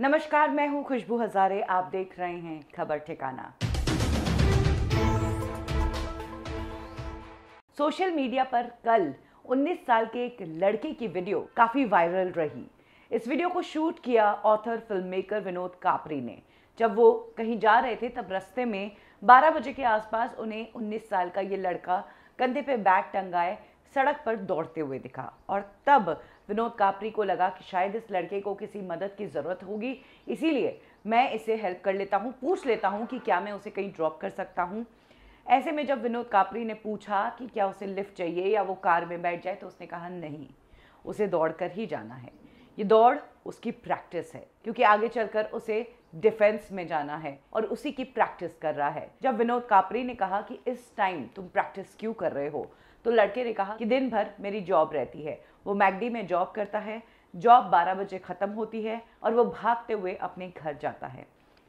नमस्कार मैं हूं खुशबू हजारे आप देख रहे हैं खबर ठिकाना सोशल मीडिया पर कल 19 साल के एक लड़के की वीडियो काफी वायरल रही इस वीडियो को शूट किया author filmmaker Vinod Kapri ने जब वो कहीं जा रहे थे तब रास्ते में 12 बजे के आसपास उन्हें 19 साल का ये लड़का कंधे पे बैग टंगाए सड़क पर दौड़ते हुए दिखा और तब विनोद कापरी को लगा कि शायद इस लड़के को किसी मदद की ज़रूरत होगी इसीलिए मैं इसे हेल्प कर लेता हूँ पूछ लेता हूँ कि क्या मैं उसे कहीं ड्रॉप कर सकता हूँ ऐसे में जब विनोद कापरी ने पूछा कि क्या उसे लिफ्ट चाहिए या वो कार में बैठ जाए तो उसने कहा नहीं उसे दौड़ कर ही जाना है ये दौड़ उसकी प्रैक्टिस है क्योंकि आगे चलकर उसे डिफेंस में जाना है और उसी की प्रैक्टिस कर रहा है जब विनोद कापरी ने कहा कि इस टाइम तुम प्रैक्टिस क्यों कर रहे हो तो लड़के ने कहा कि दिन भर मेरी जॉब रहती है वो मैगडी में जॉब करता है जॉब 12 बजे ख़त्म होती है और वो भागते हुए अपने घर जाता है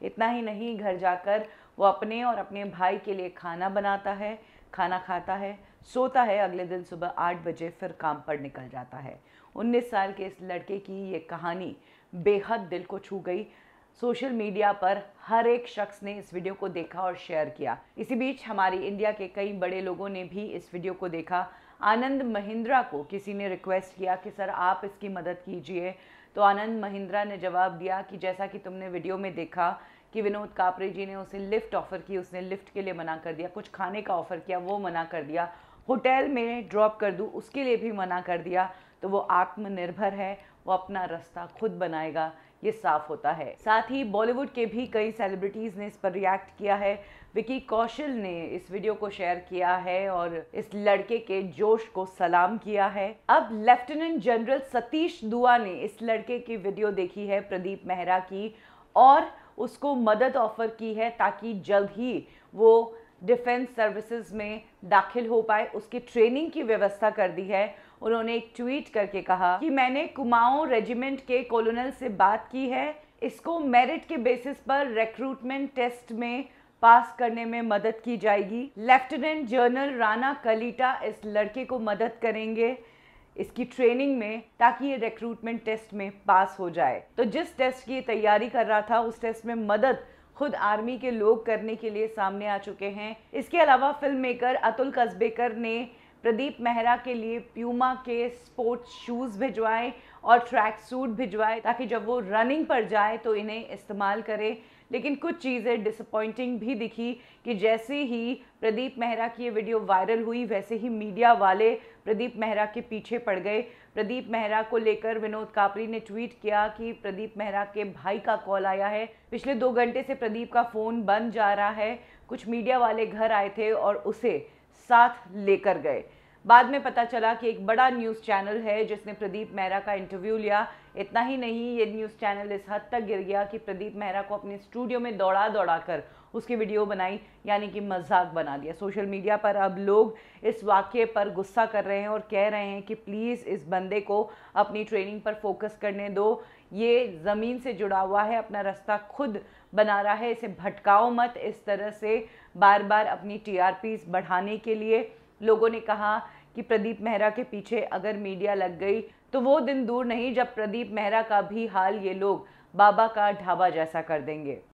इतना ही नहीं घर जाकर वो अपने और अपने भाई के लिए खाना बनाता है खाना खाता है सोता है अगले दिन सुबह आठ बजे फिर काम पर निकल जाता है उन्नीस साल के इस लड़के की ये कहानी बेहद दिल को छू गई सोशल मीडिया पर हर एक शख्स ने इस वीडियो को देखा और शेयर किया इसी बीच हमारी इंडिया के कई बड़े लोगों ने भी इस वीडियो को देखा आनंद महिंद्रा को किसी ने रिक्वेस्ट किया कि सर आप इसकी मदद कीजिए तो आनंद महिंद्रा ने जवाब दिया कि जैसा कि तुमने वीडियो में देखा कि विनोद कापरे जी ने उसे लिफ्ट ऑफ़र की उसने लिफ्ट के लिए मना कर दिया कुछ खाने का ऑफ़र किया वो मना कर दिया होटल में ड्रॉप कर दूँ उसके लिए भी मना कर दिया तो वो आत्मनिर्भर है वो अपना रास्ता खुद बनाएगा ये साफ होता है साथ ही बॉलीवुड के भी कई सेलिब्रिटीज़ ने इस पर रिएक्ट किया है विकी कौशल ने इस वीडियो को शेयर किया है और इस लड़के के जोश को सलाम किया है अब लेफ्टिनेंट जनरल सतीश दुआ ने इस लड़के की वीडियो देखी है प्रदीप मेहरा की और उसको मदद ऑफर की है ताकि जल्द ही वो डिफेंस सर्विसेज में दाखिल हो पाए उसकी ट्रेनिंग की व्यवस्था कर दी है उन्होंने एक ट्वीट करके कहा कि मैंने कुमाऊं रेजिमेंट के कोलोनल से बात की है इसको मेरिट के बेसिस पर रिक्रूटमेंट टेस्ट में पास करने में मदद की जाएगी लेफ्टिनेंट जनरल राणा कलीटा इस लड़के को मदद करेंगे इसकी ट्रेनिंग में ताकि ये रिक्रूटमेंट टेस्ट में पास हो जाए तो जिस टेस्ट की तैयारी कर रहा था उस टेस्ट में मदद खुद आर्मी के लोग करने के लिए सामने आ चुके हैं इसके अलावा फिल्म मेकर अतुल कसबेकर ने प्रदीप मेहरा के लिए प्यूमा के स्पोर्ट्स शूज़ भिजवाएं और ट्रैक सूट भिजवाएं ताकि जब वो रनिंग पर जाए तो इन्हें इस्तेमाल करें लेकिन कुछ चीज़ें डिसअपॉइंटिंग भी दिखी कि जैसे ही प्रदीप मेहरा की ये वीडियो वायरल हुई वैसे ही मीडिया वाले प्रदीप मेहरा के पीछे पड़ गए प्रदीप मेहरा को लेकर विनोद कापरी ने ट्वीट किया कि प्रदीप मेहरा के भाई का कॉल आया है पिछले दो घंटे से प्रदीप का फ़ोन बंद जा रहा है कुछ मीडिया वाले घर आए थे और उसे साथ लेकर गए बाद में पता चला कि एक बड़ा न्यूज़ चैनल है जिसने प्रदीप मेहरा का इंटरव्यू लिया इतना ही नहीं ये न्यूज़ चैनल इस हद तक गिर गया कि प्रदीप मेहरा को अपने स्टूडियो में दौड़ा दौड़ा कर उसकी वीडियो बनाई यानी कि मजाक बना दिया सोशल मीडिया पर अब लोग इस वाक्य पर गुस्सा कर रहे हैं और कह रहे हैं कि प्लीज़ इस बंदे को अपनी ट्रेनिंग पर फोकस करने दो ये ज़मीन से जुड़ा हुआ है अपना रास्ता खुद बना रहा है इसे भटकाओ मत इस तरह से बार बार अपनी टी बढ़ाने के लिए लोगों ने कहा कि प्रदीप मेहरा के पीछे अगर मीडिया लग गई तो वो दिन दूर नहीं जब प्रदीप मेहरा का भी हाल ये लोग बाबा का ढाबा जैसा कर देंगे